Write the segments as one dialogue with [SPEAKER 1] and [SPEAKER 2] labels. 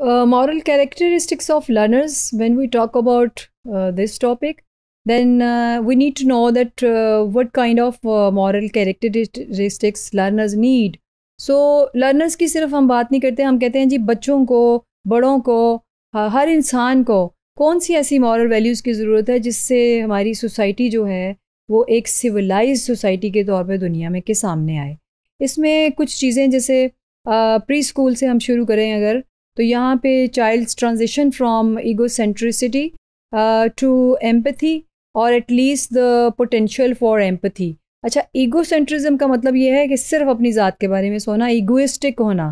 [SPEAKER 1] uh, moral characteristics of learners when we talk about uh, this topic then uh, we need to know that what kind of moral characteristics learners need so so, learners की सिर्फ हम बात नहीं करते हम कहते हैं जी बच्चों को बड़ों को हर इंसान को कौन सी ऐसी मॉरल वैल्यूज़ की ज़रूरत है जिससे हमारी सोसाइटी जो है वो एक सिविलाइज सोसाइटी के तौर पे दुनिया में के सामने आए इसमें कुछ चीज़ें जैसे प्री स्कूल से हम शुरू करें अगर तो यहाँ पे child's transition from egocentricity to empathy और at least the potential for empathy अच्छा ईगो सेंट्रिज्म का मतलब ये है कि सिर्फ अपनी ज़ात के बारे में सोना ईगोइस्टिक होना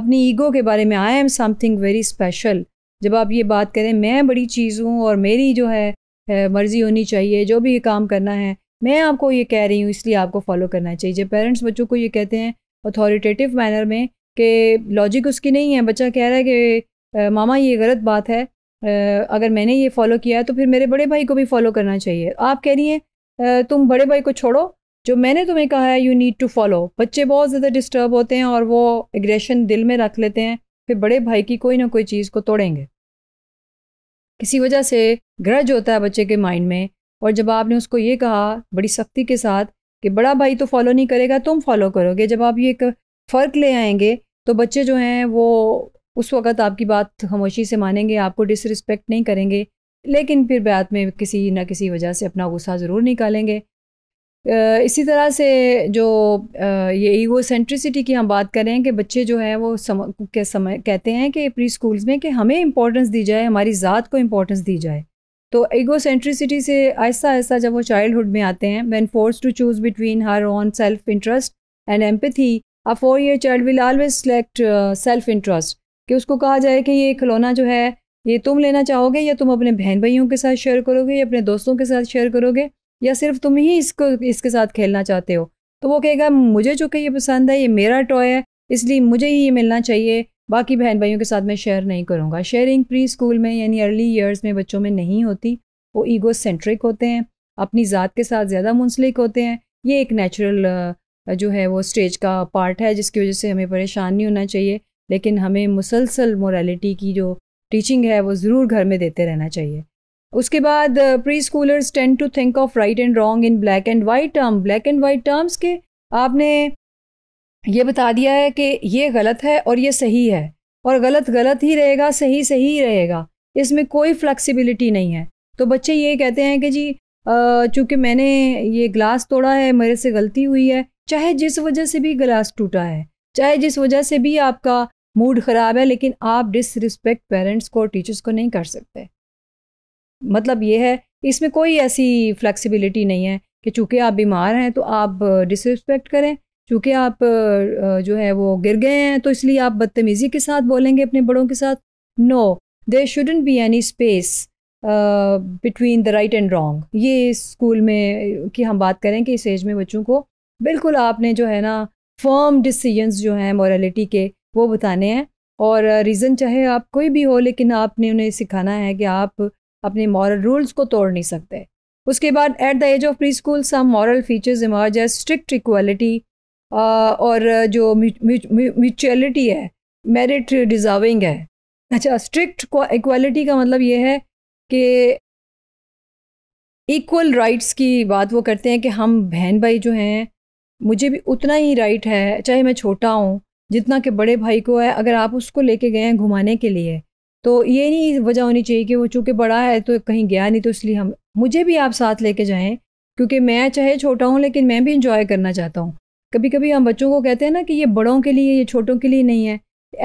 [SPEAKER 1] अपनी ईगो के बारे में I am something very special जब आप ये बात करें मैं बड़ी चीज़ हूँ और मेरी जो है, है मर्ज़ी होनी चाहिए जो भी ये काम करना है मैं आपको ये कह रही हूँ इसलिए आपको फॉलो करना चाहिए जब पेरेंट्स बच्चों को ये कहते हैं अथॉरिटेटिव मैनर में कि लॉजिक उसकी नहीं है बच्चा कह रहा है कि मामा ये गलत बात है अगर मैंने ये फॉलो किया है तो फिर मेरे बड़े भाई को भी फॉलो करना चाहिए आप कह रही हैं तुम बड़े भाई को छोड़ो जो मैंने तुम्हें कहा है यू नीड टू फॉलो बच्चे बहुत ज़्यादा डिस्टर्ब होते हैं और वो एग्रेशन दिल में रख लेते हैं फिर बड़े भाई की कोई ना कोई चीज़ को तोड़ेंगे किसी वजह से ग्रज होता है बच्चे के माइंड में और जब आपने उसको ये कहा बड़ी सख्ती के साथ कि बड़ा भाई तो फॉलो नहीं करेगा तुम फॉलो करोगे जब आप ये एक फ़र्क ले आएंगे तो बच्चे जो हैं वो उस वक़्त आपकी बात खामोशी से मानेंगे आपको डिसरिस्पेक्ट नहीं करेंगे लेकिन फिर बाद में किसी ना किसी वजह से अपना गुस्सा ज़रूर निकालेंगे इसी तरह से जो ये ईगो सेंट्रिसिटी की हम बात करें कि बच्चे जो हैं वो सम के समय कहते हैं कि प्री स्कूल्स में कि हमें इम्पोर्टेंस दी जाए हमारी ज़ात को इम्पोर्टेंस दी जाए तो ईगो सेंट्रिसिटी से आहिस्ता आहिस्ता जब वो चाइल्डहुड में आते हैं when forced to choose between her own self interest and empathy a four year child will always select self interest कि उसको कहा जाए कि ये खिलौना जो है ये तुम लेना चाहोगे या तुम अपने बहन भाइयों के साथ शेयर करोगे या अपने दोस्तों के साथ शेयर करोगे या सिर्फ तुम ही इसको इसके साथ खेलना चाहते हो तो वो कहेगा मुझे चूँकि ये पसंद है ये मेरा टॉय है इसलिए मुझे ही ये मिलना चाहिए बाकी बहन भाइयों के साथ मैं शेयर नहीं करूँगा शेयरिंग प्री स्कूल में यानी अर्ली ईयर्स में बच्चों में नहीं होती वो ईगो सेंट्रिक होते हैं अपनी ज़ात के साथ ज़्यादा मुंसलिक होते हैं ये एक नेचुरल जो है वो स्टेज का पार्ट है जिसकी वजह से हमें परेशान नहीं होना चाहिए लेकिन हमें मुसलसल मोरालिटी की जो टीचिंग है वो ज़रूर घर में देते रहना चाहिए उसके बाद preschoolers tend to think of right and wrong in black and white term black and white terms के आपने ये बता दिया है कि ये गलत है और ये सही है और गलत गलत ही रहेगा सही सही ही रहेगा इसमें कोई फ्लैक्सीबिलिटी नहीं है तो बच्चे ये कहते हैं कि जी चूँकि मैंने ये ग्लास तोड़ा है मेरे से गलती हुई है चाहे जिस वजह से भी ग्लास टूटा है चाहे जिस वजह से भी आपका मूड ख़राब है लेकिन आप डिसरिस्पेक्ट पेरेंट्स को और टीचर्स को नहीं कर सकते मतलब ये है इसमें कोई ऐसी फ्लैक्सीबिलिटी नहीं है कि चूँकि आप बीमार हैं तो आप डिसरिस्पेक्ट करें चूँकि आप जो है वो गिर गए हैं तो इसलिए आप बदतमीज़ी के साथ बोलेंगे अपने बड़ों के साथ no there shouldn't be any space between the right and wrong ये स्कूल में की हम बात करें कि इस एज में बच्चों को बिल्कुल आपने जो है ना फर्म डिसीजंस जो हैं मॉरलिटी के वो बताने हैं और रीज़न चाहे आप कोई भी हो लेकिन आपने उन्हें सिखाना है कि आप अपने मॉरल रूल्स को तोड़ नहीं सकते उसके बाद at the age of preschool some moral features emerge है स्ट्रिक्ट इक्वलिटी और जो म्यूचुअलिटी है मेरिट डिज़र्विंग है अच्छा स्ट्रिक्ट इक्वालिटी का मतलब ये है कि इक्वल राइट्स की बात वो करते हैं कि हम बहन भाई जो हैं मुझे भी उतना ही राइट है चाहे मैं छोटा हूँ जितना कि बड़े भाई को है अगर आप उसको लेके गए हैं घुमाने के लिए तो ये नहीं वजह होनी चाहिए कि वो चूँकि बड़ा है तो कहीं गया नहीं तो इसलिए हम मुझे भी आप साथ लेके जाएं क्योंकि मैं चाहे छोटा हूँ लेकिन मैं भी इंजॉय करना चाहता हूँ कभी कभी हम बच्चों को कहते हैं ना कि ये बड़ों के लिए ये छोटों के लिए नहीं है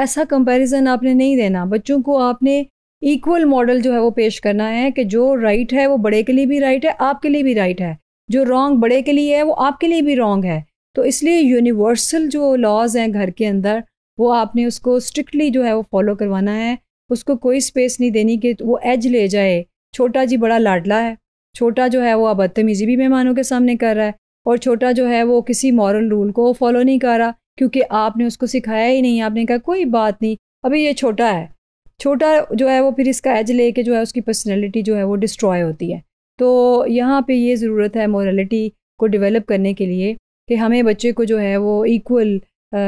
[SPEAKER 1] ऐसा कंपैरिजन आपने नहीं देना बच्चों को आपने इक्वल मॉडल जो है वो पेश करना है कि जो राइट है वो बड़े के लिए भी राइट है आपके लिए भी राइट है जो रॉन्ग बड़े के लिए है वो आपके लिए भी रॉन्ग है तो इसलिए यूनिवर्सल जो लॉज हैं घर के अंदर वो आपने उसको स्ट्रिक्टली जो है वो फॉलो करवाना है उसको कोई स्पेस नहीं देनी कि वो एज ले जाए छोटा जी बड़ा लाडला है छोटा जो है वो अब बदतमीजी भी मेहमानों के सामने कर रहा है और छोटा जो है वो किसी मॉरल रूल को फॉलो नहीं कर रहा क्योंकि आपने उसको सिखाया ही नहीं आपने कहा कोई बात नहीं अभी ये छोटा है छोटा जो है वो फिर इसका एज लेके जो है उसकी पर्सनैलिटी जो है वो डिस्ट्रॉय होती है तो यहाँ पे ये ज़रूरत है मोरलिटी को डेवलप करने के लिए कि हमें बच्चे को जो है वो इक्वल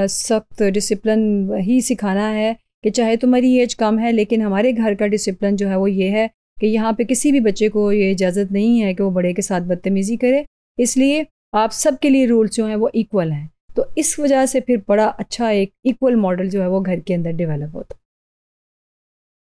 [SPEAKER 1] सख्त डिसिप्लिन ही सिखाना है कि चाहे तुम्हारी एज कम है लेकिन हमारे घर का डिसिप्लिन जो है वो ये है कि यहाँ पे किसी भी बच्चे को ये इजाज़त नहीं है कि वो बड़े के साथ बदतमीज़ी करे इसलिए आप सब के लिए रूल्स जो हैं वो इक्वल हैं तो इस वजह से फिर बड़ा अच्छा एक इक्वल मॉडल जो है वो घर के अंदर डेवलप होता